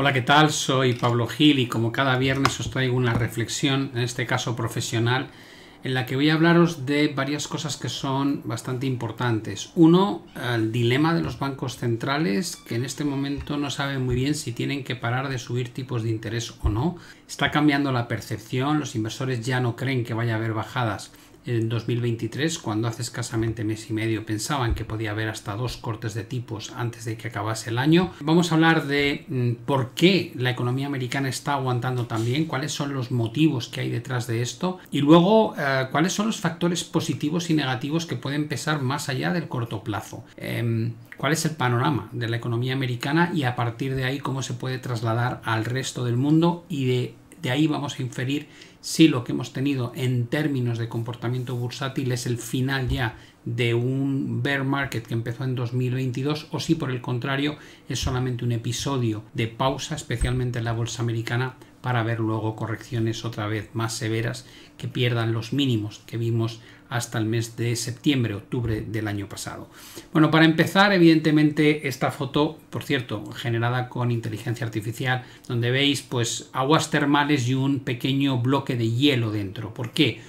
Hola, ¿qué tal? Soy Pablo Gil y como cada viernes os traigo una reflexión, en este caso profesional, en la que voy a hablaros de varias cosas que son bastante importantes. Uno, el dilema de los bancos centrales, que en este momento no saben muy bien si tienen que parar de subir tipos de interés o no. Está cambiando la percepción, los inversores ya no creen que vaya a haber bajadas en 2023, cuando hace escasamente mes y medio pensaban que podía haber hasta dos cortes de tipos antes de que acabase el año. Vamos a hablar de mm, por qué la economía americana está aguantando tan bien, cuáles son los motivos que hay detrás de esto y luego eh, cuáles son los factores positivos y negativos que pueden pesar más allá del corto plazo. Em, cuál es el panorama de la economía americana y a partir de ahí cómo se puede trasladar al resto del mundo y de de ahí vamos a inferir si lo que hemos tenido en términos de comportamiento bursátil es el final ya de un bear market que empezó en 2022 o si por el contrario es solamente un episodio de pausa, especialmente en la bolsa americana, para ver luego correcciones otra vez más severas que pierdan los mínimos que vimos hasta el mes de septiembre, octubre del año pasado. Bueno, para empezar, evidentemente esta foto, por cierto, generada con inteligencia artificial, donde veis pues aguas termales y un pequeño bloque de hielo dentro. ¿Por qué?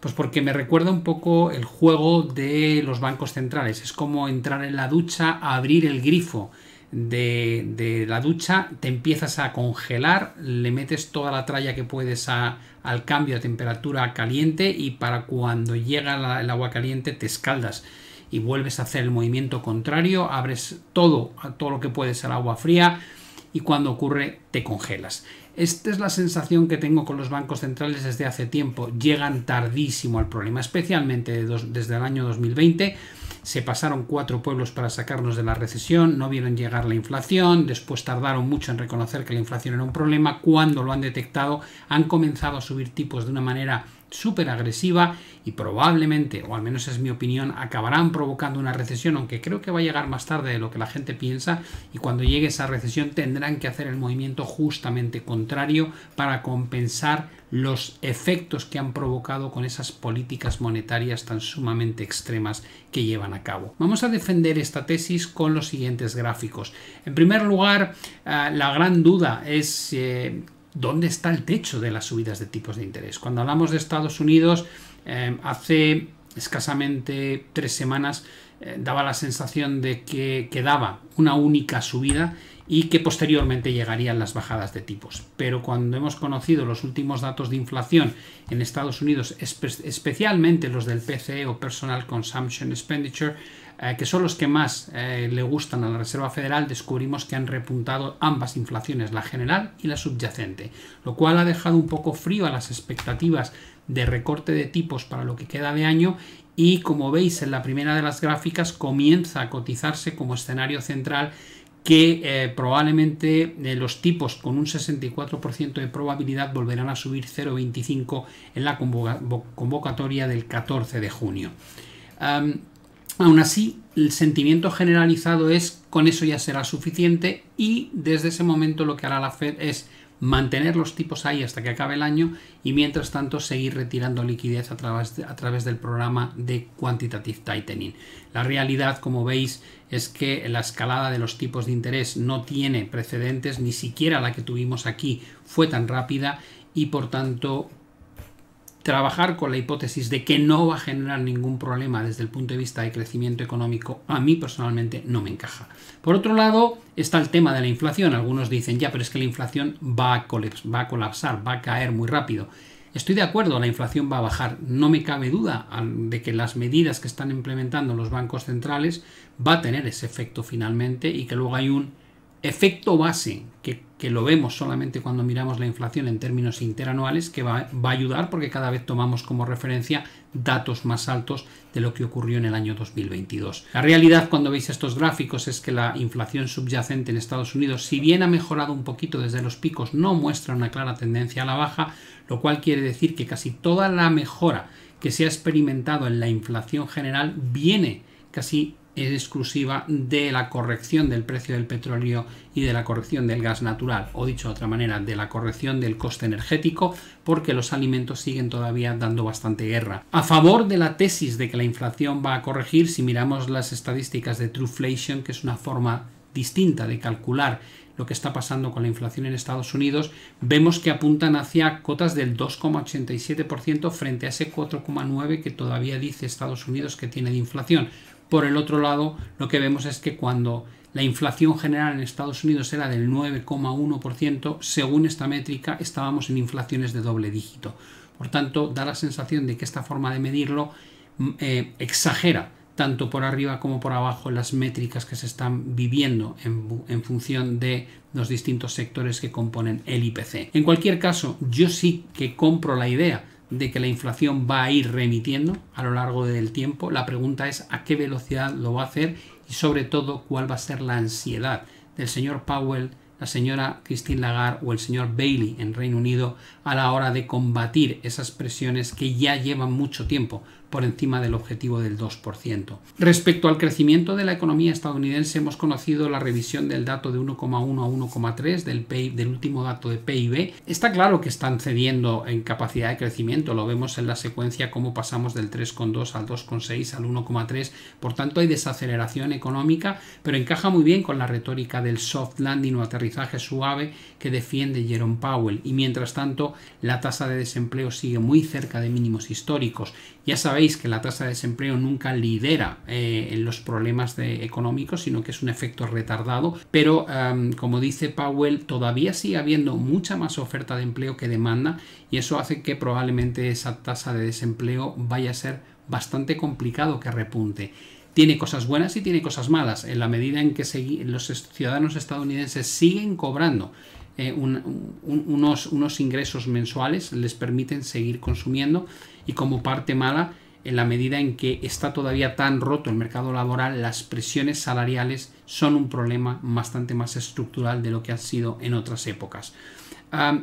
Pues porque me recuerda un poco el juego de los bancos centrales. Es como entrar en la ducha, a abrir el grifo de, la ducha, te empiezas a congelar, le metes toda la tralla que puedes a, al cambio de temperatura caliente y para cuando llega el agua caliente te escaldas y vuelves a hacer el movimiento contrario, abres todo, todo lo que puedes al agua fría y cuando ocurre te congelas. Esta es la sensación que tengo con los bancos centrales desde hace tiempo. Llegan tardísimo al problema, especialmente desde el año 2020 se pasaron cuatro pueblos para sacarnos de la recesión, no vieron llegar la inflación, después tardaron mucho en reconocer que la inflación era un problema, cuando lo han detectado han comenzado a subir tipos de una manera súper agresiva y probablemente, o al menos es mi opinión, acabarán provocando una recesión, aunque creo que va a llegar más tarde de lo que la gente piensa y cuando llegue esa recesión tendrán que hacer el movimiento justamente contrario para compensar los efectos que han provocado con esas políticas monetarias tan sumamente extremas que llevan a cabo. Vamos a defender esta tesis con los siguientes gráficos. En primer lugar, eh, la gran duda es eh, dónde está el techo de las subidas de tipos de interés. Cuando hablamos de Estados Unidos, eh, hace escasamente tres semanas eh, daba la sensación de que quedaba una única subida y que posteriormente llegarían las bajadas de tipos. Pero cuando hemos conocido los últimos datos de inflación en Estados Unidos, especialmente los del PCE o Personal Consumption Expenditure, eh, que son los que más eh, le gustan a la Reserva Federal, descubrimos que han repuntado ambas inflaciones, la general y la subyacente, lo cual ha dejado un poco frío a las expectativas de recorte de tipos para lo que queda de año y como veis en la primera de las gráficas comienza a cotizarse como escenario central que eh, probablemente los tipos con un 64% de probabilidad volverán a subir 0,25 en la convocatoria del 14 de junio. Aún así, el sentimiento generalizado es con eso ya será suficiente y desde ese momento lo que hará la Fed es mantener los tipos ahí hasta que acabe el año y mientras tanto seguir retirando liquidez a través, a través del programa de quantitative tightening. La realidad, como veis, es que la escalada de los tipos de interés no tiene precedentes, ni siquiera la que tuvimos aquí fue tan rápida y por tanto trabajar con la hipótesis de que no va a generar ningún problema desde el punto de vista de crecimiento económico, a mí personalmente no me encaja. Por otro lado, está el tema de la inflación. Algunos dicen, ya, pero es que la inflación va a, va a colapsar, va a caer muy rápido. Estoy de acuerdo, la inflación va a bajar. No me cabe duda de que las medidas que están implementando los bancos centrales va a tener ese efecto finalmente y que luego hay un efecto base, que, lo vemos solamente cuando miramos la inflación en términos interanuales, que va, va, a ayudar porque cada vez tomamos como referencia datos más altos de lo que ocurrió en el año 2022. La realidad cuando veis estos gráficos es que la inflación subyacente en Estados Unidos, si bien ha mejorado un poquito desde los picos, no muestra una clara tendencia a la baja, lo cual quiere decir que casi toda la mejora que se ha experimentado en la inflación general viene casi es exclusiva de la corrección del precio del petróleo y de la corrección del gas natural, o dicho de otra manera, de la corrección del coste energético, porque los alimentos siguen todavía dando bastante guerra. A favor de la tesis de que la inflación va a corregir, si miramos las estadísticas de Trueflation, que es una forma distinta de calcular lo que está pasando con la inflación en Estados Unidos, vemos que apuntan hacia cotas del 2,87% frente a ese 4,9% que todavía dice Estados Unidos que tiene de inflación. Por el otro lado, lo que vemos es que cuando la inflación general en Estados Unidos era del 9,1%, según esta métrica estábamos en inflaciones de doble dígito. Por tanto, da la sensación de que esta forma de medirlo mm, eh, exagera tanto por arriba como por abajo las métricas que se están viviendo en, en, función de los distintos sectores que componen el IPC. En cualquier caso, yo sí que compro la idea de que la inflación va a ir remitiendo a lo largo del tiempo. La pregunta es a qué velocidad lo va a hacer y sobre todo cuál va a ser la ansiedad del señor Powell, la señora Christine Lagarde o el señor Bailey en Reino Unido a la hora de combatir esas presiones que ya llevan mucho tiempo por encima del objetivo del 2%. Respecto al crecimiento de la economía estadounidense, hemos conocido la revisión del dato de 1,1 a 1,3 del, último dato de PIB. Está claro que están cediendo en capacidad de crecimiento, lo vemos en la secuencia cómo pasamos del 3,2 al 2,6 al 1,3, por tanto hay desaceleración económica, pero encaja muy bien con la retórica del soft landing o aterrizaje suave que defiende Jerome Powell y mientras tanto la tasa de desempleo sigue muy cerca de mínimos históricos. Ya sabéis que la tasa de desempleo nunca lidera eh, en los problemas de, económicos, sino que es un efecto retardado. Pero em, como dice Powell, todavía sigue habiendo mucha más oferta de empleo que demanda y eso hace que probablemente esa tasa de desempleo vaya a ser bastante complicado que repunte tiene cosas buenas y tiene cosas malas, en la medida en que los ciudadanos estadounidenses siguen cobrando eh, unos, unos ingresos mensuales, les permiten seguir consumiendo y como parte mala en la medida en que está todavía tan roto el mercado laboral, las presiones salariales son un problema bastante más estructural de lo que ha sido en otras épocas.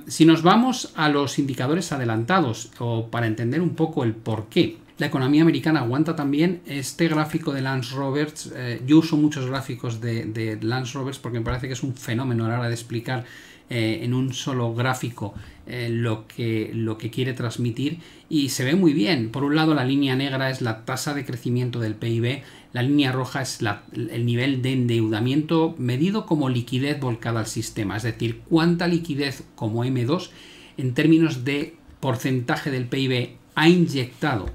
si nos vamos a los indicadores adelantados, o para entender un poco el por qué, la economía americana aguanta también este gráfico de Lance Roberts. Eh, yo uso muchos gráficos de, Lance Roberts porque me parece que es un fenómeno a la hora de explicar eh, en un solo gráfico eh, lo, que, lo que quiere transmitir y se ve muy bien. Por un lado, la línea negra es la tasa de crecimiento del PIB, la línea roja es el nivel de endeudamiento medido como liquidez volcada al sistema, es decir, cuánta liquidez como M2 en términos de porcentaje del PIB ha inyectado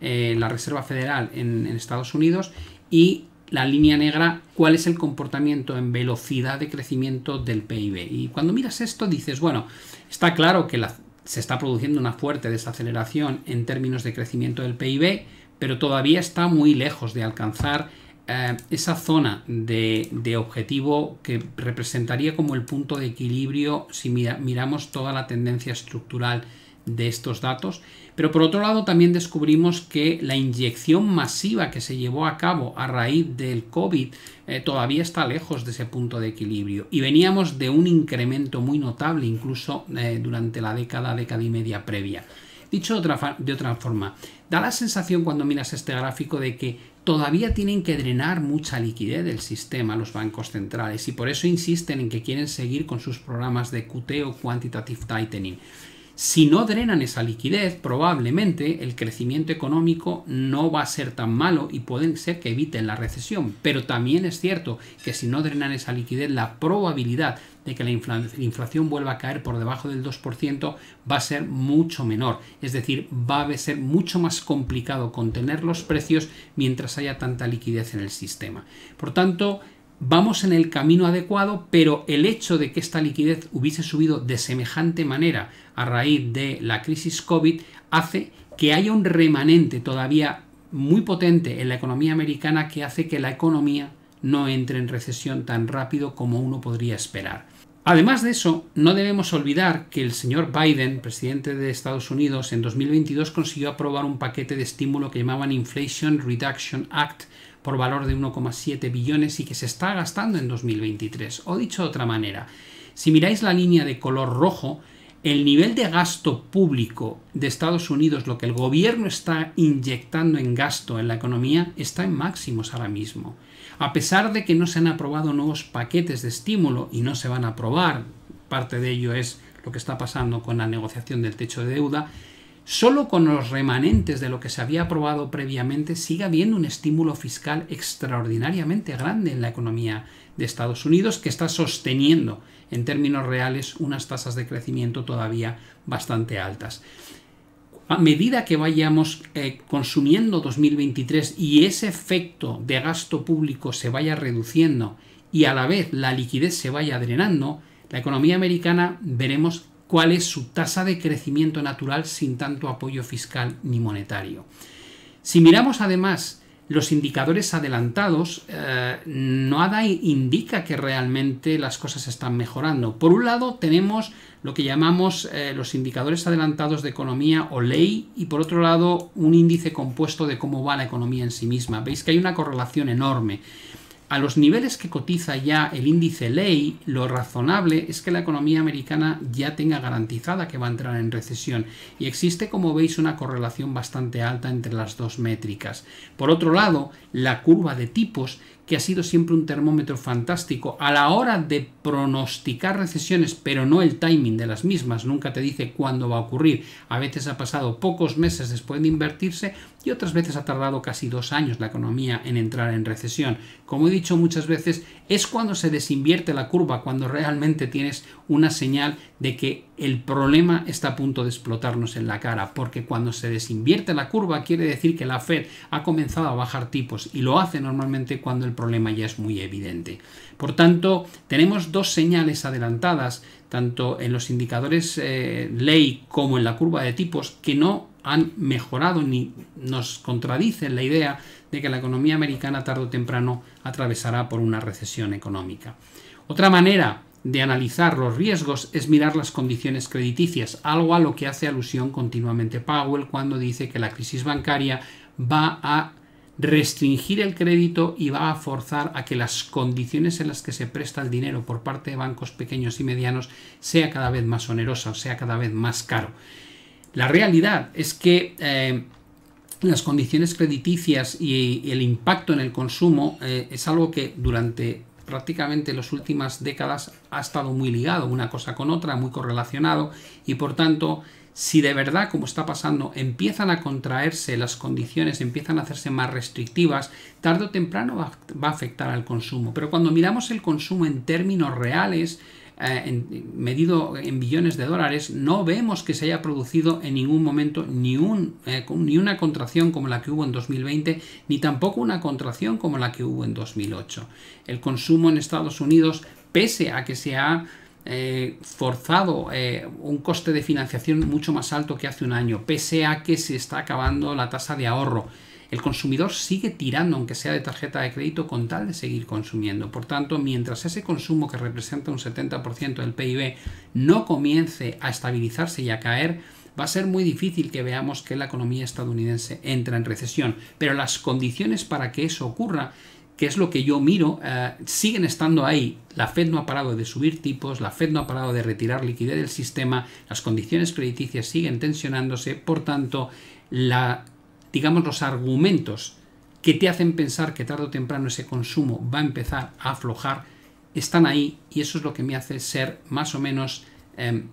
eh, la Reserva Federal en, en Estados Unidos y la línea negra, cuál es el comportamiento en velocidad de crecimiento del PIB. Y cuando miras esto dices, bueno, está claro que se está produciendo una fuerte desaceleración en términos de crecimiento del PIB, pero todavía está muy lejos de alcanzar eh, esa zona de, objetivo que representaría como el punto de equilibrio si miramos toda la tendencia estructural de estos datos. Pero por otro lado también descubrimos que la inyección masiva que se llevó a cabo a raíz del COVID eh, todavía está lejos de ese punto de equilibrio y veníamos de un incremento muy notable incluso eh, durante la década, década y media previa. Dicho de otra, de otra forma, da la sensación cuando miras este gráfico de que todavía tienen que drenar mucha liquidez del sistema los bancos centrales y por eso insisten en que quieren seguir con sus programas de QT o Quantitative Tightening. Si no drenan esa liquidez, probablemente el crecimiento económico no va a ser tan malo y pueden ser que eviten la recesión. Pero también es cierto que si no drenan esa liquidez, la probabilidad de que la inflación vuelva a caer por debajo del 2% va a ser mucho menor. Es decir, va a ser mucho más complicado contener los precios mientras haya tanta liquidez en el sistema. Por tanto, vamos en el camino adecuado, pero el hecho de que esta liquidez hubiese subido de semejante manera a raíz de la crisis COVID hace que haya un remanente todavía muy potente en la economía americana que hace que la economía no entre en recesión tan rápido como uno podría esperar. Además de eso, no debemos olvidar que el señor Biden, presidente de Estados Unidos, en 2022 consiguió aprobar un paquete de estímulo que llamaban Inflation Reduction Act, por valor de 1,7 billones y que se está gastando en 2023. O dicho de otra manera, si miráis la línea de color rojo, el nivel de gasto público de Estados Unidos, lo que el gobierno está inyectando en gasto en la economía, está en máximos ahora mismo. A pesar de que no se han aprobado nuevos paquetes de estímulo y no se van a aprobar, parte de ello es lo que está pasando con la negociación del techo de deuda, Solo con los remanentes de lo que se había aprobado previamente sigue habiendo un estímulo fiscal extraordinariamente grande en la economía de Estados Unidos que está sosteniendo en términos reales unas tasas de crecimiento todavía bastante altas. A medida que vayamos eh, consumiendo 2023 y ese efecto de gasto público se vaya reduciendo y a la vez la liquidez se vaya drenando, la economía americana veremos cuál es su tasa de crecimiento natural sin tanto apoyo fiscal ni monetario. Si miramos además los indicadores adelantados, eh, nada indica que realmente las cosas están mejorando. Por un lado tenemos lo que llamamos eh, los indicadores adelantados de economía o ley y por otro lado un índice compuesto de cómo va la economía en sí misma. Veis que hay una correlación enorme. A los niveles que cotiza ya el índice ley, lo razonable es que la economía americana ya tenga garantizada que va a entrar en recesión y existe, como veis, una correlación bastante alta entre las dos métricas. Por otro lado, la curva de tipos ha sido siempre un termómetro fantástico a la hora de pronosticar recesiones, pero no el timing de las mismas, nunca te dice cuándo va a ocurrir. A veces ha pasado pocos meses después de invertirse y otras veces ha tardado casi dos años la economía en entrar en recesión. Como he dicho muchas veces, es cuando se desinvierte la curva, cuando realmente tienes una señal de que el problema está a punto de explotarnos en la cara, porque cuando se desinvierte la curva quiere decir que la Fed ha comenzado a bajar tipos y lo hace normalmente cuando el problema ya es muy evidente. Por tanto, tenemos dos señales adelantadas, tanto en los indicadores eh, ley como en la curva de tipos, que no han mejorado ni nos contradicen la idea de que la economía americana tarde o temprano atravesará por una recesión económica. Otra manera de analizar los riesgos es mirar las condiciones crediticias, algo a lo que hace alusión continuamente Powell cuando dice que la crisis bancaria va a restringir el crédito y va a forzar a que las condiciones en las que se presta el dinero por parte de bancos pequeños y medianos sea cada vez más onerosa, sea cada vez más caro. La realidad es que eh, las condiciones crediticias y el impacto en el consumo eh, es algo que durante prácticamente en las últimas décadas ha estado muy ligado una cosa con otra, muy correlacionado y por tanto si de verdad, como está pasando, empiezan a contraerse las condiciones, empiezan a hacerse más restrictivas, tarde o temprano va, a afectar al consumo. Pero cuando miramos el consumo en términos reales, eh, medido en billones de dólares, no vemos que se haya producido en ningún momento ni, un, eh, ni una contracción como la que hubo en 2020, ni tampoco una contracción como la que hubo en 2008. El consumo en Estados Unidos, pese a que se ha eh, forzado un coste de financiación mucho más alto que hace un año, pese a que se está acabando la tasa de ahorro, el consumidor sigue tirando, aunque sea de tarjeta de crédito, con tal de seguir consumiendo. Por tanto, mientras ese consumo que representa un 70% del PIB no comience a estabilizarse y a caer, va a ser muy difícil que veamos que la economía estadounidense entra en recesión. Pero las condiciones para que eso ocurra que es lo que yo miro, eh, siguen estando ahí. La Fed no ha parado de subir tipos, la Fed no ha parado de retirar liquidez del sistema, las condiciones crediticias siguen tensionándose, por tanto, la digamos, los argumentos que te hacen pensar que tarde o temprano ese consumo va a empezar a aflojar, están ahí y eso es lo que me hace ser más o menos em,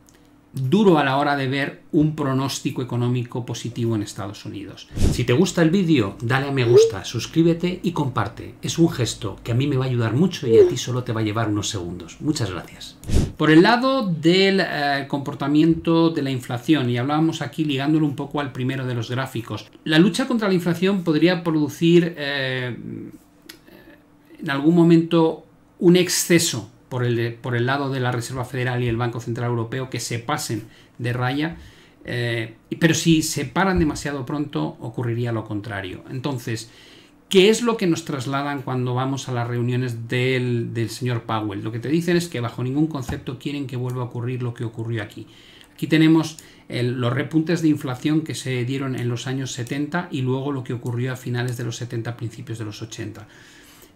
duro a la hora de ver un pronóstico económico positivo en Estados Unidos. Si te gusta el vídeo, dale a me gusta, suscríbete y comparte. Es un gesto que a mí me va a ayudar mucho y a ti solo te va a llevar unos segundos. Muchas gracias. Por el lado del eh, comportamiento de la inflación, y hablábamos aquí ligándolo un poco al primero de los gráficos, la lucha contra la inflación podría producir eh, en algún momento un exceso por el, por el lado de la Reserva Federal y el Banco Central Europeo que se pasen de raya. Eh, pero si se paran demasiado pronto, ocurriría lo contrario. Entonces, ¿qué es lo que nos trasladan cuando vamos a las reuniones del, señor Powell? Lo que te dicen es que bajo ningún concepto quieren que vuelva a ocurrir lo que ocurrió aquí. Aquí tenemos eh, los repuntes de inflación que se dieron en los años 70 y luego lo que ocurrió a finales de los 70, principios de los 80.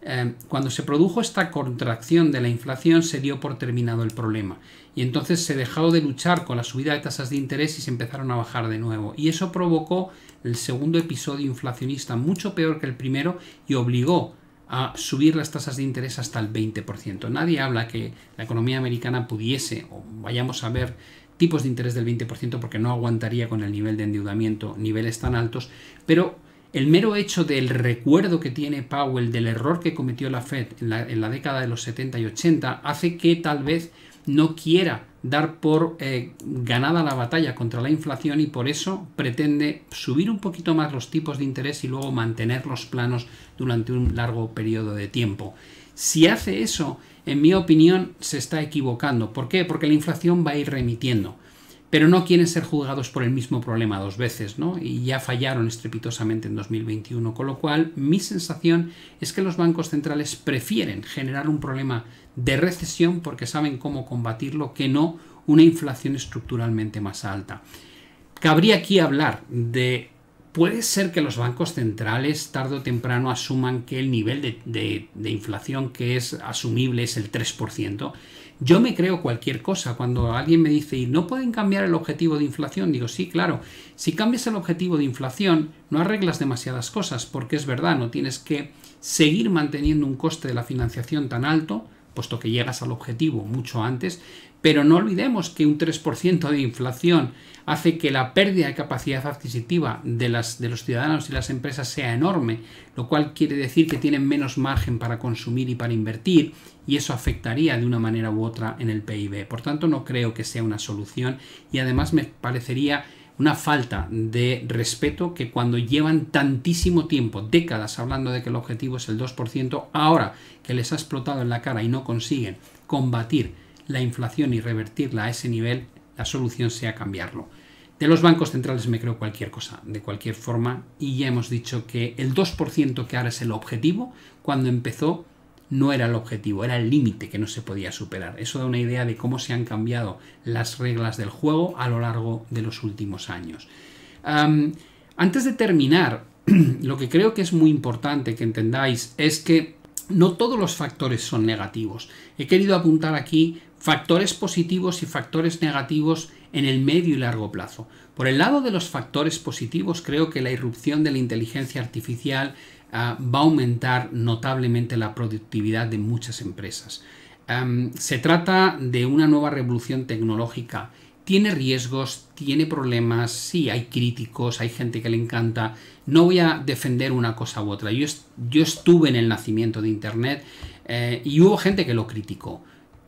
Eh, cuando se produjo esta contracción de la inflación se dio por terminado el problema y entonces se dejó de luchar con la subida de tasas de interés y se empezaron a bajar de nuevo y eso provocó el segundo episodio inflacionista mucho peor que el primero y obligó a subir las tasas de interés hasta el 20%. Nadie habla que la economía americana pudiese o vayamos a ver tipos de interés del 20% porque no aguantaría con el nivel de endeudamiento, niveles tan altos, pero el mero hecho del recuerdo que tiene Powell del error que cometió la Fed en la, década de los 70 y 80 hace que tal vez no quiera dar por eh, ganada la batalla contra la inflación y por eso pretende subir un poquito más los tipos de interés y luego mantener los planos durante un largo periodo de tiempo. Si hace eso, en mi opinión, se está equivocando. ¿Por qué? Porque la inflación va a ir remitiendo pero no quieren ser juzgados por el mismo problema dos veces, ¿no? Y ya fallaron estrepitosamente en 2021, con lo cual mi sensación es que los bancos centrales prefieren generar un problema de recesión porque saben cómo combatirlo que no una inflación estructuralmente más alta. Cabría aquí hablar de puede ser que los bancos centrales tarde o temprano asuman que el nivel de, inflación que es asumible es el 3%. Yo me creo cualquier cosa. Cuando alguien me dice, ¿y no pueden cambiar el objetivo de inflación? Digo, sí, claro. Si cambias el objetivo de inflación, no arreglas demasiadas cosas, porque es verdad, no tienes que seguir manteniendo un coste de la financiación tan alto, puesto que llegas al objetivo mucho antes, pero no olvidemos que un 3% de inflación hace que la pérdida de capacidad adquisitiva de, las, de los ciudadanos y las empresas sea enorme, lo cual quiere decir que tienen menos margen para consumir y para invertir, y eso afectaría de una manera u otra en el PIB. Por tanto, no creo que sea una solución y además me parecería una falta de respeto que cuando llevan tantísimo tiempo, décadas, hablando de que el objetivo es el 2%, ahora que les ha explotado en la cara y no consiguen combatir la inflación y revertirla a ese nivel, la solución sea cambiarlo. De los bancos centrales me creo cualquier cosa, de cualquier forma, y ya hemos dicho que el 2% que ahora es el objetivo, cuando empezó no era el objetivo, era el límite que no se podía superar. Eso da una idea de cómo se han cambiado las reglas del juego a lo largo de los últimos años. antes de terminar, lo que creo que es muy importante que entendáis es que no todos los factores son negativos. He querido apuntar aquí factores positivos y factores negativos en el medio y largo plazo. Por el lado de los factores positivos, creo que la irrupción de la inteligencia artificial ah, va a aumentar notablemente la productividad de muchas empresas. se trata de una nueva revolución tecnológica. Tiene riesgos, tiene problemas, sí, hay críticos, hay gente que le encanta. No voy a defender una cosa u otra. Yo, estuve en el nacimiento de Internet eh, y hubo gente que lo criticó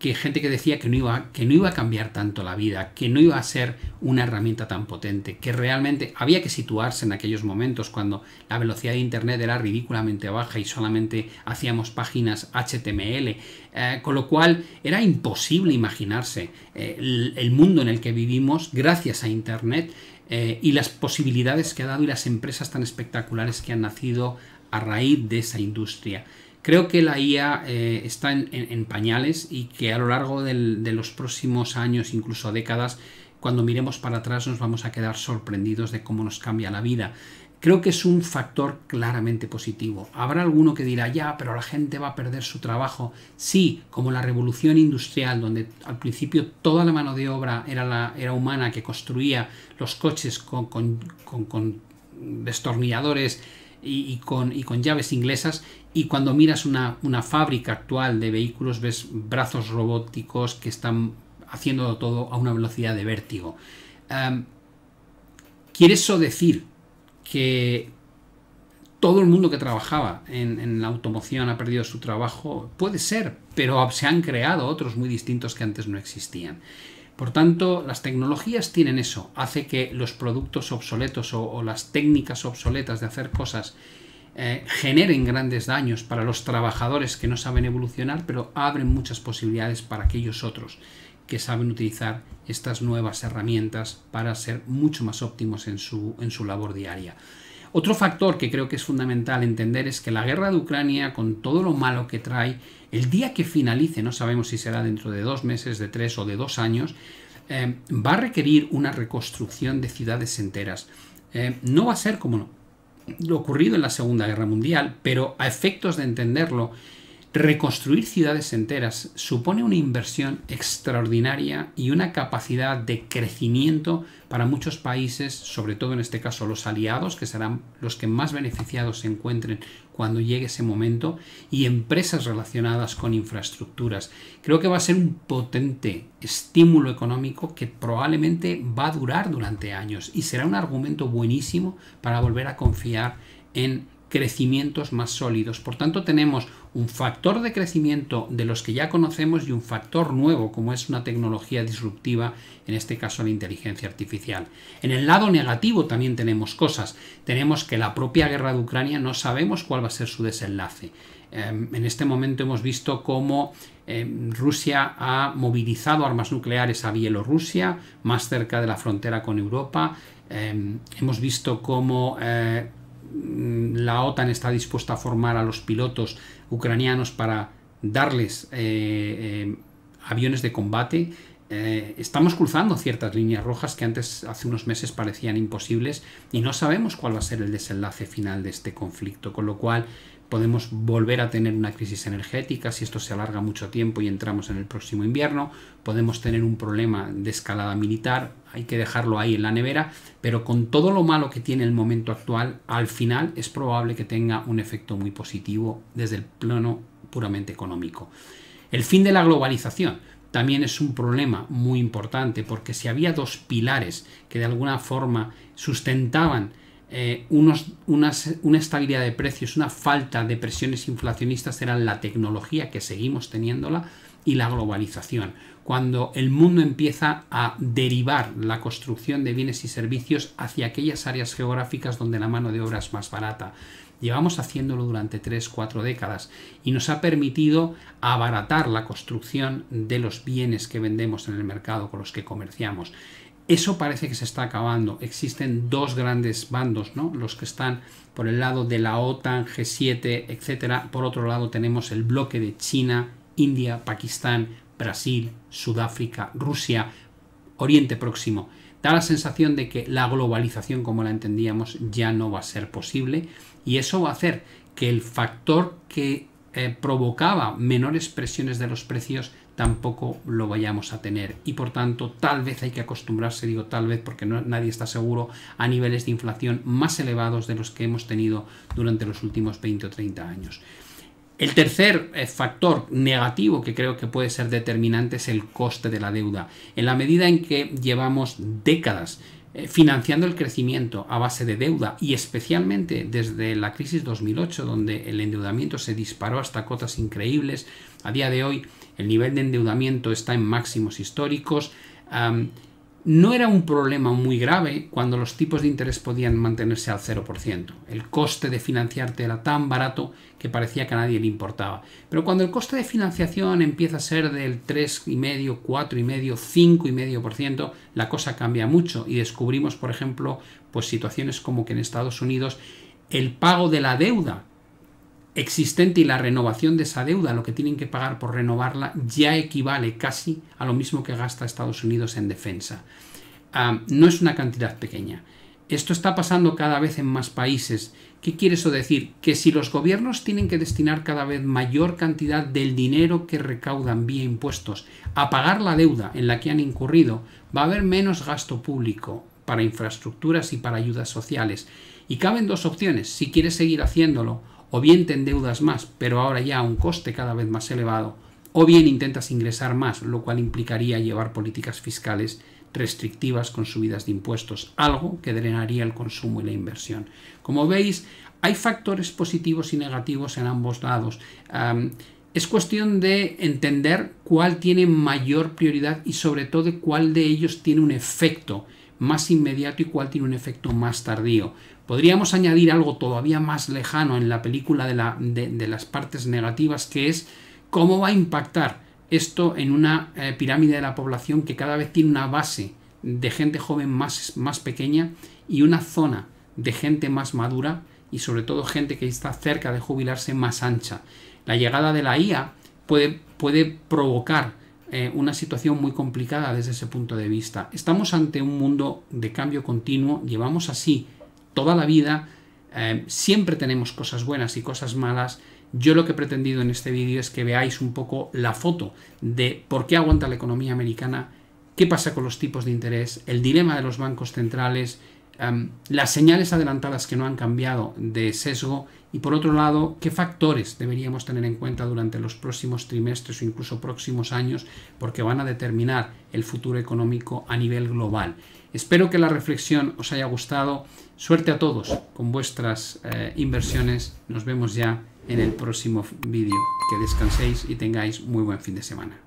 que gente que decía que no, iba, que no iba a cambiar tanto la vida, que no iba a ser una herramienta tan potente, que realmente había que situarse en aquellos momentos cuando la velocidad de Internet era ridículamente baja y solamente hacíamos páginas HTML, eh, con lo cual era imposible imaginarse eh, el, mundo en el que vivimos gracias a Internet. Eh, y las posibilidades que ha dado y las empresas tan espectaculares que han nacido a raíz de esa industria. Creo que la IA eh, está en, pañales y que a lo largo de los próximos años, incluso décadas, cuando miremos para atrás nos vamos a quedar sorprendidos de cómo nos cambia la vida. Creo que es un factor claramente positivo. Habrá alguno que dirá, ya, pero la gente va a perder su trabajo. Sí, como la revolución industrial, donde al principio toda la mano de obra era, la, era humana que construía los coches con, destornilladores y con llaves inglesas, y cuando miras una, fábrica actual de vehículos, ves brazos robóticos que están haciendo todo a una velocidad de vértigo. Em, ¿Quiere eso decir que todo el mundo que trabajaba en, la automoción ha perdido su trabajo? Puede ser, pero se han creado otros muy distintos que antes no existían. Por tanto, las tecnologías tienen eso, hace que los productos obsoletos o las técnicas obsoletas de hacer cosas eh, generen grandes daños para los trabajadores que no saben evolucionar, pero abren muchas posibilidades para aquellos otros que saben utilizar estas nuevas herramientas para ser mucho más óptimos en su, en su labor diaria. Otro factor que creo que es fundamental entender es que la guerra de Ucrania, con todo lo malo que trae, el día que finalice, no sabemos si será dentro de dos meses, de tres o de dos años, eh, va a requerir una reconstrucción de ciudades enteras. Eh, no va a ser como no lo ocurrido en la Segunda Guerra Mundial, pero a efectos de entenderlo Reconstruir ciudades enteras supone una inversión extraordinaria y una capacidad de crecimiento para muchos países, sobre todo en este caso los aliados, que serán los que más beneficiados se encuentren cuando llegue ese momento, y empresas relacionadas con infraestructuras. Creo que va a ser un potente estímulo económico que probablemente va a durar durante años y será un argumento buenísimo para volver a confiar en crecimientos más sólidos. Por tanto, tenemos un factor de crecimiento de los que ya conocemos y un factor nuevo, como es una tecnología disruptiva, en este caso la inteligencia artificial. En el lado negativo también tenemos cosas. Tenemos que la propia guerra de Ucrania no sabemos cuál va a ser su desenlace. Em, en este momento hemos visto cómo em, Rusia ha movilizado armas nucleares a Bielorrusia, más cerca de la frontera con Europa. Em, hemos visto cómo eh, Mm, la OTAN está dispuesta a formar a los pilotos ucranianos para darles eh, eh, aviones de combate. Eh, estamos cruzando ciertas líneas rojas que antes, hace unos meses, parecían imposibles y no sabemos cuál va a ser el desenlace final de este conflicto, con lo cual podemos volver a tener una crisis energética si esto se alarga mucho tiempo y entramos en el próximo invierno, podemos tener un problema de escalada militar, hay que dejarlo ahí en la nevera, pero con todo lo malo que tiene el momento actual, al final es probable que tenga un efecto muy positivo desde el plano puramente económico. El fin de la globalización también es un problema muy importante porque si había dos pilares que de alguna forma sustentaban eh, una estabilidad de precios, una falta de presiones inflacionistas eran la tecnología que seguimos teniéndola y la globalización. Cuando el mundo empieza a derivar la construcción de bienes y servicios hacia aquellas áreas geográficas donde la mano de obra es más barata. Llevamos haciéndolo durante 3, cuatro décadas y nos ha permitido abaratar la construcción de los bienes que vendemos en el mercado con los que comerciamos. Eso parece que se está acabando. Existen dos grandes bandos, ¿no? Los que están por el lado de la OTAN, G7, etcétera. Por otro lado tenemos el bloque de China, India, Pakistán, Brasil, Sudáfrica, Rusia, Oriente Próximo. Da la sensación de que la globalización como la entendíamos ya no va a ser posible y eso va a hacer que el factor que eh, provocaba menores presiones de los precios tampoco lo vayamos a tener. Y por tanto, tal vez hay que acostumbrarse, digo tal vez porque no, nadie está seguro, a niveles de inflación más elevados de los que hemos tenido durante los últimos 20 o 30 años. El tercer eh, factor negativo que creo que puede ser determinante es el coste de la deuda. En la medida en que llevamos décadas eh, financiando el crecimiento a base de deuda y especialmente desde la crisis 2008 donde el endeudamiento se disparó hasta cotas increíbles, a día de hoy el nivel de endeudamiento está en máximos históricos. no era un problema muy grave cuando los tipos de interés podían mantenerse al 0%. El coste de financiarte era tan barato que parecía que a nadie le importaba. Pero cuando el coste de financiación empieza a ser del 3,5, 4,5, 5,5%, la cosa cambia mucho y descubrimos, por ejemplo, pues situaciones como que en Estados Unidos el pago de la deuda existente y la renovación de esa deuda, lo que tienen que pagar por renovarla, ya equivale casi a lo mismo que gasta Estados Unidos en defensa. Ah, no es una cantidad pequeña. Esto está pasando cada vez en más países. ¿Qué quiere eso decir? Que si los gobiernos tienen que destinar cada vez mayor cantidad del dinero que recaudan vía impuestos a pagar la deuda en la que han incurrido, va a haber menos gasto público para infraestructuras y para ayudas sociales. Y caben dos opciones, si quieres seguir haciéndolo o bien te endeudas más, pero ahora ya a un coste cada vez más elevado, o bien intentas ingresar más, lo cual implicaría llevar políticas fiscales restrictivas con subidas de impuestos, algo que drenaría el consumo y la inversión. Como veis, hay factores positivos y negativos en ambos lados. es cuestión de entender cuál tiene mayor prioridad y sobre todo cuál de ellos tiene un efecto más inmediato y cuál tiene un efecto más tardío. Podríamos añadir algo todavía más lejano en la película de, las partes negativas, que es cómo va a impactar esto en una eh, pirámide de la población que cada vez tiene una base de gente joven más, más pequeña y una zona de gente más madura y sobre todo gente que está cerca de jubilarse más ancha. La llegada de la IA puede, puede provocar eh, una situación muy complicada desde ese punto de vista. Estamos ante un mundo de cambio continuo, llevamos así toda la vida, eh, siempre tenemos cosas buenas y cosas malas. Yo lo que he pretendido en este vídeo es que veáis un poco la foto de por qué aguanta la economía americana, qué pasa con los tipos de interés, el dilema de los bancos centrales, em, las señales adelantadas que no han cambiado de sesgo y por otro lado, qué factores deberíamos tener en cuenta durante los próximos trimestres o incluso próximos años porque van a determinar el futuro económico a nivel global. Espero que la reflexión os haya gustado. Suerte a todos con vuestras eh, inversiones. Nos vemos ya en el próximo vídeo. Que descanséis y tengáis muy buen fin de semana.